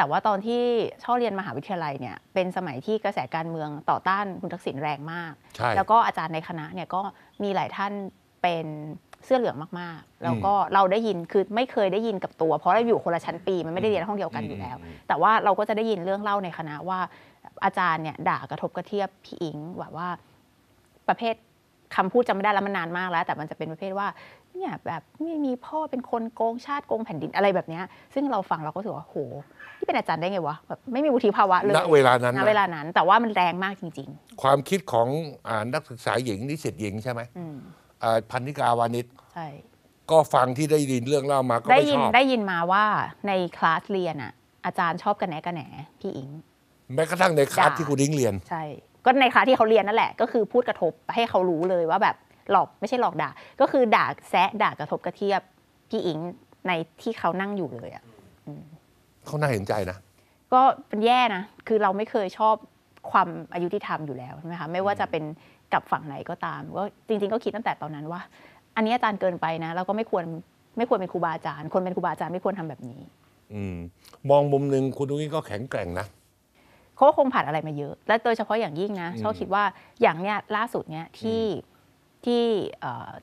แต่ว่าตอนที่ช่อเรียนมหาวิทยาลัยเนี่ย เป็นสมัยที่กระแสการเมืองต่อต้านคุณทักษิณแรงมาก แล้วก็อาจารย์ในคณะ เนี่ย ก็มีหลายท่านเป็นเสื้อเหลืองมากๆ แล้วก็เราได้ยิน คือ ไม่เคยได้ยินกับตัว เพราะเราอยู่ คน ละ ชั้น ปี มัน ไม่ได้เรียนห้องเดียวกันอยู่แล้ว แต่ว่าเราก็จะได้ยินเรื่องเล่าในคณะว่าอาจารย์เนี่ยด่ากระทบกระเทียบพี่อิงแบบว่าประเภทคำพูดจำไม่ได้แล้วมันนานมากแล้ว แต่มันจะเป็นประเภทว่าเนี่ยแบบไม่มีพ่อเป็นคนโกง ชาติโกงแผ่นดินอะไรแบบนี้ ซึ่งเราฟังเราก็รู้สึกว่า โห ที่เป็นอาจารย์ได้ไงวะแบบไม่มีวุฒิภาวะเลยณเวลานั้นณเวลานั้นแต่ว่ามันแรงมากจริง ๆ ความคิดของอนักศึกษาหญิงนิสิตหญิงใช่ไหมพันธิกาวานิชใช่ ก็ฟังที่ได้ยินเรื่องเล่ามาก็ได้ยินได้ยินมาว่าในคลาสเรียนอ่ะอาจารย์ชอบกันแหนกันแหนพี่อิงแม้กระทั่งในคลาสที่คุณอิงเรียนใช่ก็ในคลาสที่เขาเรียนนั่นแหละ ก็คือพูดกระทบให้เขารู้เลยว่าแบบหลอกไม่ใช่หลอกด่าก็คือด่าแซะด่ากระทบกระเทียบพี่อิงในที่เขานั่งอยู่เลยอ่ะเขาน่าเห็นใจนะก็เป็นแย่นะ คือเราไม่เคยชอบความอายุที่ทำอยู่แล้วใช่ไหมคะไม่ว่าจะเป็นกับฝั่งไหนก็ตามก็จริงๆก็คิดตั้งแต่ตอนนั้นว่า อันนี้อาจารย์เกินไปนะ เราก็ไม่ควรไม่ควรเป็นครูบาอาจารย์คนเป็นครูบาอาจารย์ไม่ควรทำแบบนี้อืมมองมุมหนึ่งคุณนุ้ก็แข็งแกร่งนะเขาคงผ่านอะไรมาเยอะ และโดยเฉพาะอย่างยิ่งนะเขาคิดว่าอย่างเนี้ยล่าสุดเนี้ยที่ที่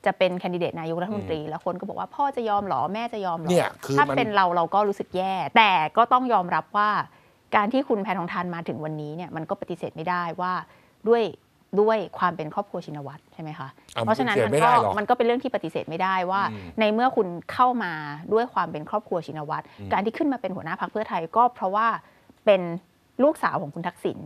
จะเป็นแคนดิเดตนายกรัฐมนตรี แล้วคนก็บอกว่าพ่อจะยอมหรอแม่จะยอมหรอถ้าเป็นเราเราก็รู้สึกแย่ แต่ก็ต้องยอมรับว่า การที่คุณแพทองทานมาถึงวันนี้เนี่ยมันก็ปฏิเสธไม่ได้ว่าด้วยด้วยความเป็นครอบครัวชินวัตรใช่ไหมคะเพราะฉะนั้นมันก็มันก็เป็นเรื่องที่ปฏิเสธไม่ได้ว่า ในเมื่อคุณเข้ามาด้วยความเป็นครอบครัวชินวัตรการที่ขึ้นมาเป็นหัวหน้าพักเพื่อไทยก็เพราะว่าเป็นลูกสาวของคุณทักษิณ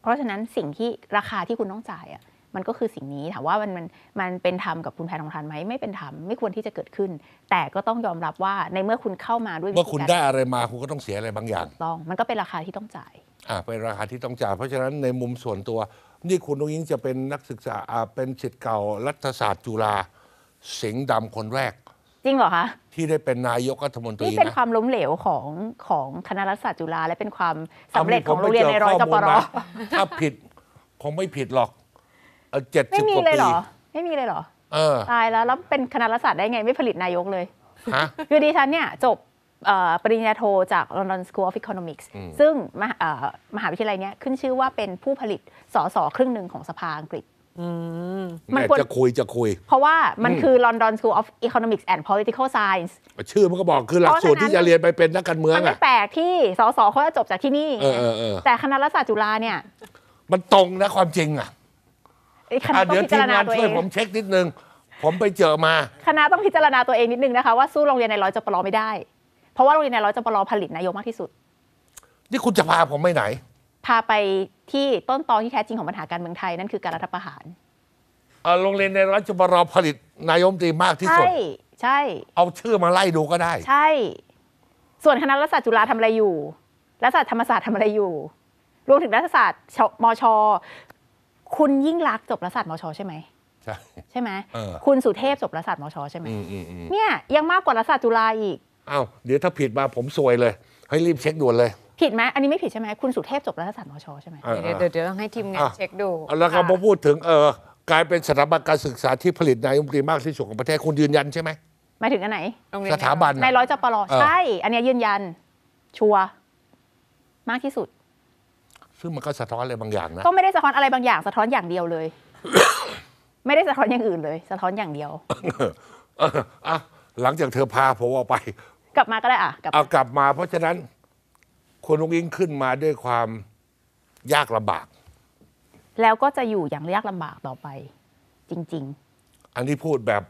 เพราะฉะนั้นสิ่งที่ราคาที่คุณต้องจ่ายอะ่ะมันก็คือสิ่งนี้ถามว่ามันมันมันเป็นธรรมกับคุณแพทองทานไหม ไม่เป็นธรรมไม่ควรที่จะเกิดขึ้น แต่ก็ต้องยอมรับว่าในเมื่อคุณเข้ามาด้วยเมื่อคุณได้อะไรมาคุณก็ต้องเสียอะไรบางอย่าง ต้องมันก็เป็นราคาที่ต้องจ่าย อ่าเป็นราคาที่ต้องจ่าย เพราะฉะนั้นในมุมส่วนตัวนี่คุณตุงนี้จะเป็นนักศึกษาอ่าเป็นศิษย์เก่ารัฐศาสตร์จุฬาสิงห์ดำคนแรกจริงเหรอคะ ที่ได้เป็นนายกรัฐมนตรีนี่เป็นความล้มเหลวของของคณะรัฐศาสตร์จุฬาและเป็นความสำเร็จของโรงเรียนในร้อยกปรอถ้าผิดคงไม่ผิดหรอกเจ็ดสิบีกว่าเลยปีหรอ ไม่มีเลยหรอเออตายแล้ว แล้วเป็นคณะรัฐศาสตร์ได้ไงไม่ผลิตนายกเลยฮะคือดิฉันเนี่ย จบปริญญาโทจาก London School of Economics ซึ่งมหามหาวิทยาลัยเนี้ยขึ้นชื่อว่าเป็นผู้ผลิตสสครึ่งหนึ่งของสภาอังกฤษมันควรจะคุยจะคุย เพราะว่ามันคือ London School of Economics and Political Science ชื่อมันก็บอกคือหลักสูตรที่จะเรียนไปเป็นนักการเมืองมันไม่แปลกที่สสเขาจะจบจากที่นี่ แต่คณะรัฐศาสตร์จุฬาเนี่ย มันตรงนะความจริงอ่ะคณะต้องพิจารณาตัวเองผมเช็คนิดนึง ผมไปเจอมาคณะต้องพิจารณาตัวเองนิดนึงนะคะว่าสู้โรงเรียนในร้อยจปรไม่ได้ เพราะว่าโรงเรียนในร้อยจปรผลิตนายกมากที่สุด นี่คุณจะพาผมไปไหนพาไปที่ต้นตอที่แท้จริงของปัญหาการเมืองไทยนั่นคือการรัฐประหารโรงเรียนในรัชบรผลิตนายมตรีมากที่สุดใช่ใช่ เอาชื่อมาไล่ดูก็ได้ ใช่ ส่วนคณะรัฐศาสตร์จุฬาทำอะไรอยู่ รัฐศาสตร์ธรรมศาสตร์ทำอะไรอยู่รวมถึงรัฐศาสตร์มช คุณยิ่งรักจบรัฐศาสตร์มชใช่ไหมใช่ ใช่ไหมคุณสุเทพจบรัฐศาสตร์มชใช่ไหม เนี่ย ยังมากกว่ารัฐศาสตร์จุฬาอีกอ้าวเดี๋ยวถ้าผิดมาผมซวยเลย ให้รีบเช็คด่วนเลยผิดไหมอันนี้ไม่ผิดใช่ไหมคุณสุเทพจบรัฐศาสตร์มชใช่ไหมเดี๋ยวเดี๋ยวต้องให้ทีมงานเช็คดู แล้วก็มาพูดถึงเออกลายเป็นสถาบันการศึกษาที่ผลิตนายมนตรีมากที่สุดของประเทศคุณยืนยันใช่ไหมหมายถึงอันไหนสถาบัน ในร้อยจปรใช่ อันนี้ยืนยัน ชัวร์มากที่สุด ซึ่งมันก็สะท้อนอะไรบางอย่างนะก็ไม่ได้สะท้อนอะไรบางอย่างสะท้อนอย่างเดียวเลย ไม่ได้สะท้อนอย่างอื่นเลย สะท้อนอย่างเดียวอ่ะหลังจากเธอพาผมออกไป กลับมาก็ได้อ่ะเอากลับมา เพราะฉะนั้นคุณลุงอิงขึ้นมาด้วยความยากลำบาก แล้วก็จะอยู่อย่างยากลำบากต่อไป จริง ๆ อันนี้พูดแบบ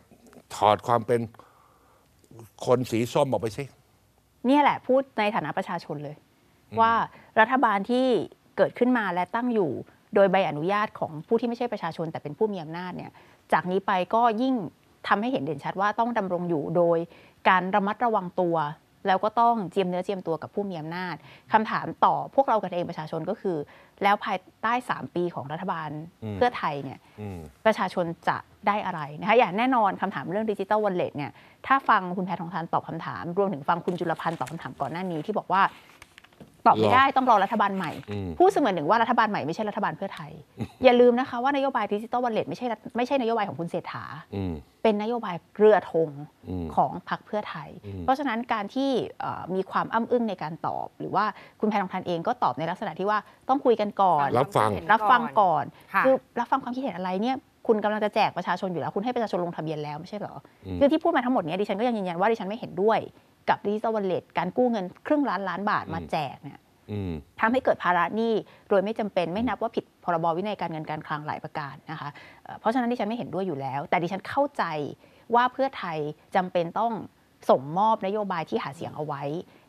ถอดความเป็นคนสีส้มออกไปสิเนี่ยแหละพูดในฐานะประชาชนเลย ว่ารัฐบาลที่เกิดขึ้นมาและตั้งอยู่โดยใบอนุญาตของผู้ที่ไม่ใช่ประชาชนแต่เป็นผู้มีอำนาจเนี่ยจากนี้ไปก็ยิ่งทำให้เห็นเด่นชัดว่าต้องดำรงอยู่โดยการระมัดระวังตัวแล้วก็ต้องเจียมเนื้อเจียมตัวกับผู้มีอำนาจ คำถามต่อพวกเรากันเองประชาชนก็คือ แล้วภายใต้ 3 ปีของรัฐบาลเพื่อไทยเนี่ยประชาชนจะได้อะไรนะคะอย่างแน่นอนคำถามเรื่องดิจิตอลวอลเล็ตเนี่ยถ้าฟังคุณแพทองทานตอบคำถาม รวมถึงฟังคุณจุลพันธ์ตอบคำถามก่อนหน้านี้ที่บอกว่าตอบไม่ได้ต้องรอรัฐบาลใหม่ พูดเสมือนหนึ่งว่ารัฐบาลใหม่ไม่ใช่รัฐบาลเพื่อไทย อย่าลืมนะคะว่านโยบายดิจิตอลวัลเล็ตไม่ใช่ไม่ใช่นโยบายของคุณเศรษฐา เป็นนโยบายเรือธงของพรรคเพื่อไทย เพราะฉะนั้นการที่มีความอ้มอึ้งในการตอบ หรือว่าคุณแพทองทานเองก็ตอบในลักษณะที่ว่าต้องคุยกันก่อน รับฟังรับฟังก่อนคือรับฟังความคิดเห็นอะไรเนี่ยคุณกำลังจะแจกประชาชนอยู่แล้วคุณให้ประชาชนลงทะเบียนแล้วไม่ใช่เหรอคือที่พูดมาทั้งหมดนี้ดิฉันก็ยังยืนยันว่าดิฉันไม่เห็นด้วยกับดิจิทัลวอลเล็ตการกู้เงินครึ่งล้านล้านบาทมาแจกเนี่ยทำให้เกิดภาระหนี้โดยไม่จำเป็น ไม่นับว่าผิดพรบวินัยการเงินการคลังหลายประการนะคะ เพราะฉะนั้นดิฉันไม่เห็นด้วยอยู่แล้ว แต่ดิฉันเข้าใจว่าเพื่อไทยจำเป็นต้องส่งมอบนโยบายที่หาเสียงเอาไว้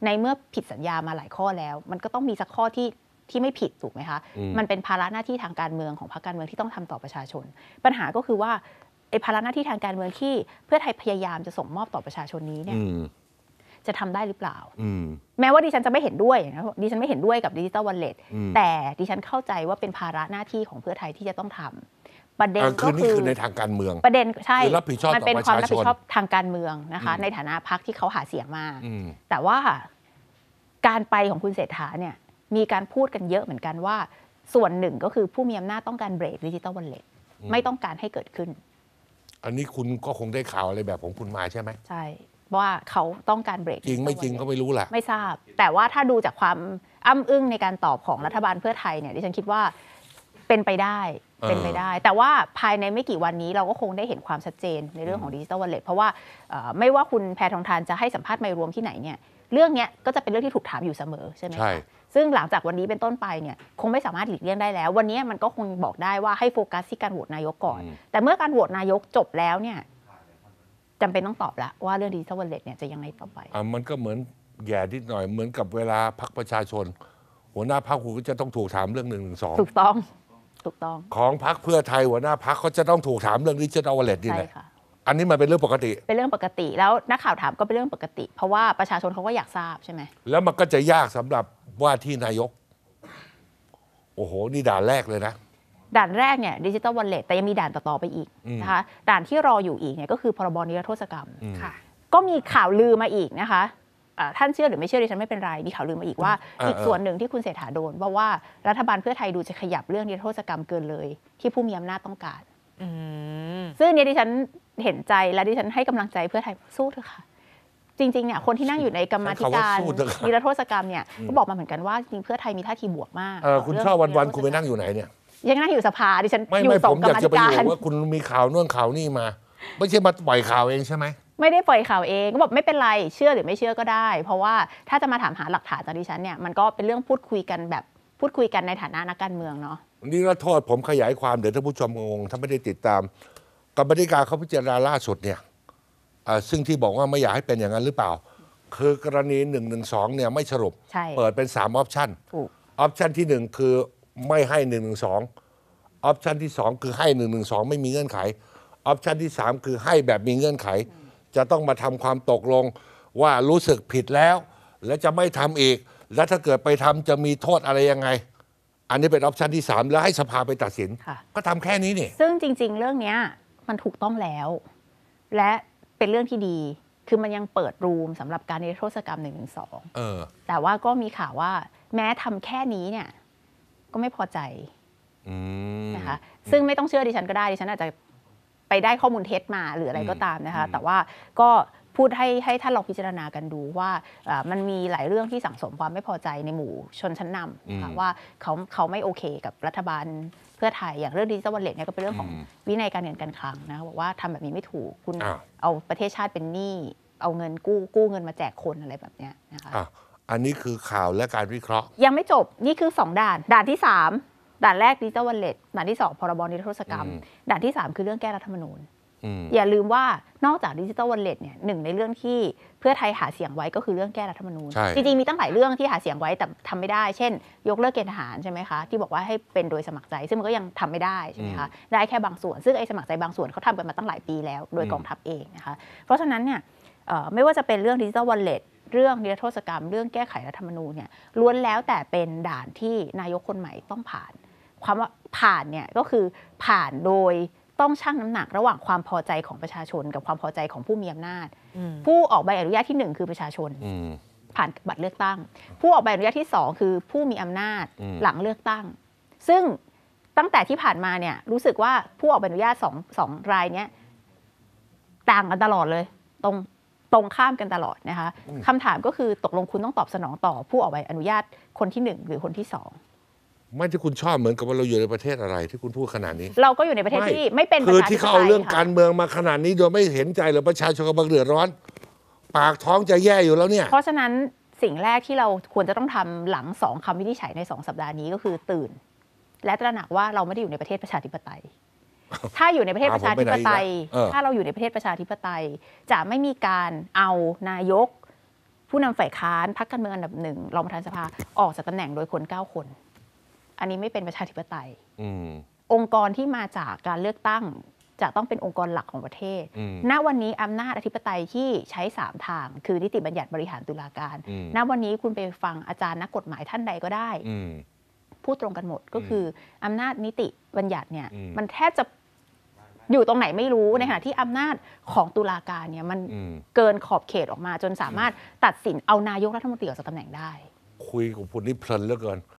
ในเมื่อผิดสัญญามาหลายข้อแล้ว มันก็ต้องมีสักข้อที่ที่ไม่ผิดถูกไหมคะมันเป็นภาระหน้าที่ทางการเมืองของพรรคการเมืองที่ต้องทำต่อประชาชน ปัญหาก็คือว่าไอ้ภาระหน้าที่ทางการเมืองที่เพื่อไทยพยายามจะส่งมอบต่อประชาชนนี้เนี่ยจะทำได้หรือเปล่า แม้ว่าดิฉันจะไม่เห็นด้วยนะดิฉันไม่เห็นด้วยกับดิจิตอลวอลเล็ตแต่ดิฉันเข้าใจว่าเป็นภาระหน้าที่ของเพื่อไทยที่จะต้องทำ ประเด็นก็คือคือในทางการเมืองประเด็นใช่รับผิดชอบมันเป็นความรับผิดชอบทางการเมืองนะคะในฐานะพักที่เขาหาเสียงมาแต่ว่าการไปของคุณเศรษฐาเนี่ย มีการพูดกันเยอะเหมือนกันว่า ส่วนหนึ่งก็คือผู้มีอำนาจต้องการเบรกดิจิตอลวอลเล็ตไม่ต้องการให้เกิดขึ้น อันนี้คุณก็คงได้ข่าวอะไรแบบของคุณมาใช่ไหมใช่ว่าเขาต้องการเบรกจริง ไม่จริงเขาไม่รู้แหละ ไม่ทราบ แต่ว่าถ้าดูจากความอ้ำอึ้งในการตอบของรัฐบาลเพื่อไทยเนี่ยดิฉันคิดว่าเป็นไปได้เป็นไปได้ แต่ว่าภายในไม่กี่วันนี้เราก็คงได้เห็นความชัดเจนในเรื่องของดิจิตอลวอลเล็ตเพราะว่าไม่ว่าคุณแพทองทานจะให้สัมภาษณ์ไม่รวมที่ไหนเนี่ยเรื่องนี้ก็จะเป็นเรื่องที่ถูกถามอยู่เสมอใช่ไหมค่ซึ่งหลังจากวันนี้เป็นต้นไปเนี่ยคงไม่สามารถหลีกเลี่ยงได้แล้ว วันนี้มันก็คงบอกได้ว่าให้โฟกัสที่การโหวตนายกก่อน แต่เมื่อการโหวตนายกจบแล้วเนี่ยจำเป็นต้องตอบแล้ว ว่าเรื่องดิจิทัลวลเลตเนี่ยจะยังไงต่อไปอ่ามันก็เหมือนแย่นิดหน่อยเหมือนกับเวลาพักประชาชน หัวหน้าพักคุณก็จะต้องถูกถามเรื่องหนึ่งหนึ่งสองถูกต้อง ถูกต้อง ของพักเพื่อไทยหัวหน้าพักเขาจะต้องถูกถามเรื่องดิจิทัลวลเลตนี่ใช่แหละค่ะอันนี้มันเป็นเรื่องปกติ เป็นเรื่องปกติ แล้วนักข่าวถามก็เป็นเรื่องปกติ เพราะว่าประชาชนเขาก็อยากทราบใช่ไหมแล้วมันก็จะยากสำหรับว่าที่นายกโอ้โหนี่ด่านแรกเลยนะด่านแรกเนี่ยดิจิตอลวอลเล็ตแต่ยังมีด่านต่ออไปอีกนะคะด่านที่รออยู่อีกเนี่ยก็คือพรบนิรโทษกรรมก็มีข่าวลือมาอีกนะคะ ท่านเชื่อหรือไม่เชื่อดิฉันไม่เป็นไรมีข่าวลือมาอีกว่าอีกส่วนหนึ่งที่คุณเศรษฐาโดน ว่าว่ารัฐบาลเพื่อไทยดูจะขยับเรื่องนิรโทษกรรมเกินเลยที่ผู้มีอำนาจต้องการซึ่งเนี่ยดิฉันเห็นใจและดิฉันให้กำลังใจเพื่อไทยสู้เถอะค่ะจริงๆเนี่ยคนที่นั่งอยู่ในกรรมธิการนิรโทษกรรมเนี่ยก็บอกมาเหมือนกันว่า จริงเพื่อไทยมีท่าทีบวกมากคุณชอบวันๆคุณไปนั่งอยู่ไหนเนี่ยยังนั่งอยู่สภาดิฉันไม่อไม่ผมอยากจะไปดอยู่ว่าคุณมีข่าวนู่นข่าวนี่มา ไม่ใช่มาปล่อยข่าวเองใช่ไหมไม่ได้ปล่อยข่าวเองก็บอกไม่เป็นไรเชื่อหรือไม่เชื่อก็ได้ เพราะว่าถ้าจะมาถามหาหลักฐานจากดิฉันเนี่ยมันก็เป็นเรื่องพูดคุยกันแบบพูดคุยกันในฐานะนักการเมืองเนาะนี่ละโทษผมขยายความเดี๋ยวท่านผู้ชมงงถ้าไม่ได้ติดตามกรรมธิการเขาพิจารณาล่าสุดเนี่ยซึ่งที่บอกว่าไม่อยากให้เป็นอย่างนั้นหรือเปล่า คือกรณีหนึ่่งงงหนึสอเนี่ยไม่สรุปเปิดเป็นสามออปชันออปชันที่หนึ่งคือไม่ให้หนึ่งหนึ่งสองออปชันที่สองคือให้หนึ่งหนึ่งสองไม่มีเงื่อนไข ออปชันที่สามคือให้แบบมีเงื่อนไข จะต้องมาทำความตกลง ว่ารู้สึกผิดแล้ว และจะไม่ทำอีก และถ้าเกิดไปทำจะมีโทษอะไรยังไง อันนี้เป็นออปชันที่สามแล้วให้สภาไปตัดสินก็ทำแค่นี้นี่ซึ่งจริง ๆ เรื่องนี้มันถูกต้องแล้ว และเป็นเรื่องที่ดีคือมันยังเปิดรูมสำหรับการในรโทษกรรมหนึ่งสองแต่ว่าก็มีข่าวว่า แม้ทำแค่นี้เนี่ยก็ไม่พอใจนะคะซึ่งไม่ต้องเชื่อดิฉันก็ได้ดิฉันอาจจะไปได้ข้อมูลเท็จมาหรืออะไรก็ตามนะคะแต่ว่าก็พูดให้ให้ท่านลองพิจารณากันดูว่ามันมีหลายเรื่องที่สังสมความไม่พอใจในหมู่ ชนชั้นนำคะว่าเขาเขาไม่โอเคกับรัฐบาลเพื่อไทยอย่างเรื่องดิจิทัลวอลเล็ตเนี่ยก็เป็นเรื่องของวินัยการเงินการคลังนะบอกว่าทำแบบนี้ไม่ถูกคุณเอาประเทศชาติเป็นหนี้เอาเงินกู้กู้เงินมาแจกคนอะไรแบบเนี้ยนะคะอันนี้คือข่าวและการวิเคราะห์ ยังไม่จบนี่คือ 2ด่านด่านที่ 3ด่านแรกดิจิทัลวอลเล็ตด่านที่2พรบนิรโทษกรรมด่านที่ 3 คือเรื่องแก้รัฐธรรมนูญอย่าลืมว่านอกจากดิจิทัลวอลเล็ตเนี่ยหนึ่งในเรื่องที่เพื่อไทยหาเสียงไว้ก็คือเรื่องแก้รัฐธรรมนูญจริงๆมีตั้งหลายเรื่องที่หาเสียงไว้แต่ทำไม่ได้ เช่น ยกเลิกเกณฑ์ทหารใช่ไหมคะ ที่บอกว่าให้เป็นโดยสมัครใจซึ่งมันก็ยังทำไม่ได้ใช่ไหมคะได้แค่บางส่วนซึ่งไอ้สมัครใจบางส่วนเขาทำกันมาตั้งหลายปีแล้วโดยกองทัพเองนะคะเพราะฉะนั้นเนี่ยไม่ว่าจะเป็นเรื่องดิจิทัลวอลเล็ตเรื่องนิรโทษกรรม เรื่องแก้ไขรัฐธรรมนูญเนี่ยล้วนแล้วแต่เป็นด่านที่นายกคนใหม่ต้องผ่าน ความว่าผ่านเนี่ยก็คือผ่านโดยต้องชั่งน้ำหนักระหว่างความพอใจของประชาชน กับความพอใจของผู้มีอำนาจ ผู้ออกใบอนุญาตที่ 1 คือประชาชนผ่านบัตรเลือกตั้ง ผู้ออกใบอนุญาตที่ 2 คือผู้มีอำนาจหลังเลือกตั้ง ซึ่งตั้งแต่ที่ผ่านมาเนี่ยรู้สึกว่าผู้ออกใบอนุญาตสองสองรายเนี้ยต่างกันตลอดเลยตรงตรงข้ามกันตลอดนะคะคำถามก็คือตกลงคุณต้องตอบสนองต่อผู้ออกใบอนุญาตคนที่ 1 หรือคนที่2ไม่ที่คุณชอบเหมือนกับว่าเราอยู่ในประเทศอะไรที่คุณพูดขนาดนี้ เราก็อยู่ในประเทศที่ไม่เป็นคือที่เขาเอาเรื่องการเมืองมาขนาดนี้โดยไม่เห็นใจหรือประชาชนกำลังเดือดร้อน ปากท้องจะแย่อยู่แล้วเนี่ยเพราะฉะนั้นสิ่งแรกที่เราควรจะต้องทำหลังสองคำวินิจฉัยในสองสัปดาห์นี้ก็คือตื่น และตระหนักว่าเราไม่ได้อยู่ในประเทศประชาธิปไตยถ้าอยู่ในประเทศประชาธิปไตย ถ้าเราอยู่ในประเทศประชาธิปไตย จะไม่มีการเอานายก ผู้นำฝ่ายค้านพรรคการเมืองอันดับหนึ่งรองประธานสภาออกจากตาแหน่งโดยคนเก้าคน อันนี้ไม่เป็นประชาธิปไตยองค์กรที่มาจากการเลือกตั้งจะต้องเป็นองค์กรหลักของประเทศ ณวันนี้อำนาจอธิปไตยที่ใช้3ทางคือ นิติบัญญัติบริหารตุลาการ ณวันนี้คุณไปฟังอาจารย์นักกฎหมายท่านใดก็ได้พูดตรงกันหมดก็คืออำนาจนิติบัญญัติเนี่ย มันแทบจะอยู่ตรงไหนไม่รู้ ในขณะที่อำนาจของตุลาการเนี่ย มันเกินขอบเขตออกมา จนสามารถตัดสินเอานายกรัฐมนตรีออกจากตำแหน่งได้ คุยกับคุณนี่เพลินเหลือเกิน